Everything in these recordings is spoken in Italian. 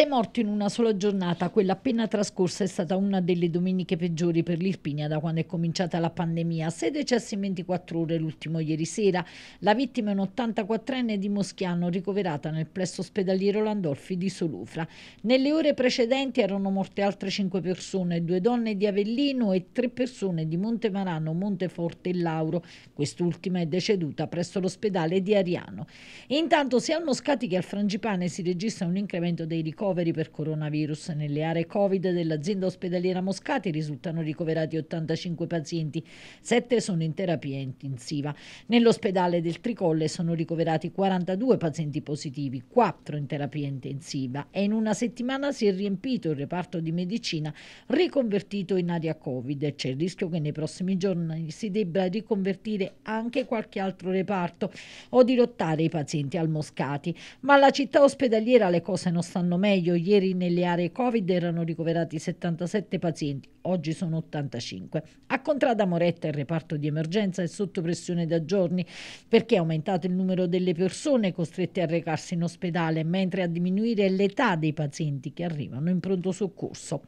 Sei morti in una sola giornata, quella appena trascorsa è stata una delle domeniche peggiori per l'Irpinia da quando è cominciata la pandemia. Sei decessi in 24 ore l'ultimo ieri sera. La vittima è un 84enne di Moschiano ricoverata nel plesso ospedaliero Landolfi di Solufra. Nelle ore precedenti erano morte altre 5 persone, due donne di Avellino e tre persone di Montemarano, Monteforte e Lauro. Quest'ultima è deceduta presso l'ospedale di Ariano. intanto sia al Moscati che al Frangipane si registra un incremento dei ricordi ricoveri per coronavirus. Nelle aree Covid dell'azienda ospedaliera Moscati risultano ricoverati 85 pazienti, 7 sono in terapia intensiva. Nell'ospedale del Tricolle sono ricoverati 42 pazienti positivi, 4 in terapia intensiva e in una settimana si è riempito il reparto di medicina riconvertito in area Covid. C'è il rischio che nei prossimi giorni si debba riconvertire anche qualche altro reparto o dirottare i pazienti al Moscati. Ma alla città ospedaliera le cose non stanno meglio meglio, ieri nelle aree Covid erano ricoverati 77 pazienti, oggi sono 85. A Contrada Moretta il reparto di emergenza è sotto pressione da giorni perché è aumentato il numero delle persone costrette a recarsi in ospedale, mentre a diminuire l'età dei pazienti che arrivano in pronto soccorso.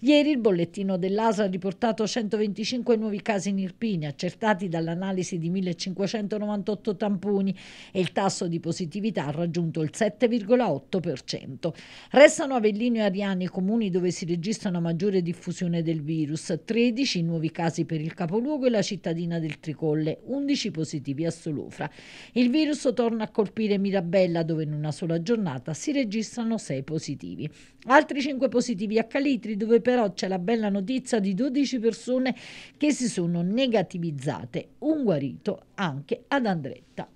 Ieri il bollettino dell'ASA ha riportato 125 nuovi casi in Irpini, accertati dall'analisi di 1598 tamponi e il tasso di positività ha raggiunto il 7,8%. Restano Avellino e Ariani i comuni dove si registra una maggiore diffusione del virus, 13 nuovi casi per il capoluogo e la cittadina del Tricolle, 11 positivi a Solofra. Il virus torna a colpire Mirabella dove in una sola giornata si registrano 6 positivi. Altri 5 positivi a Calitri dove però c'è la bella notizia di 12 persone che si sono negativizzate, un guarito anche ad Andretta.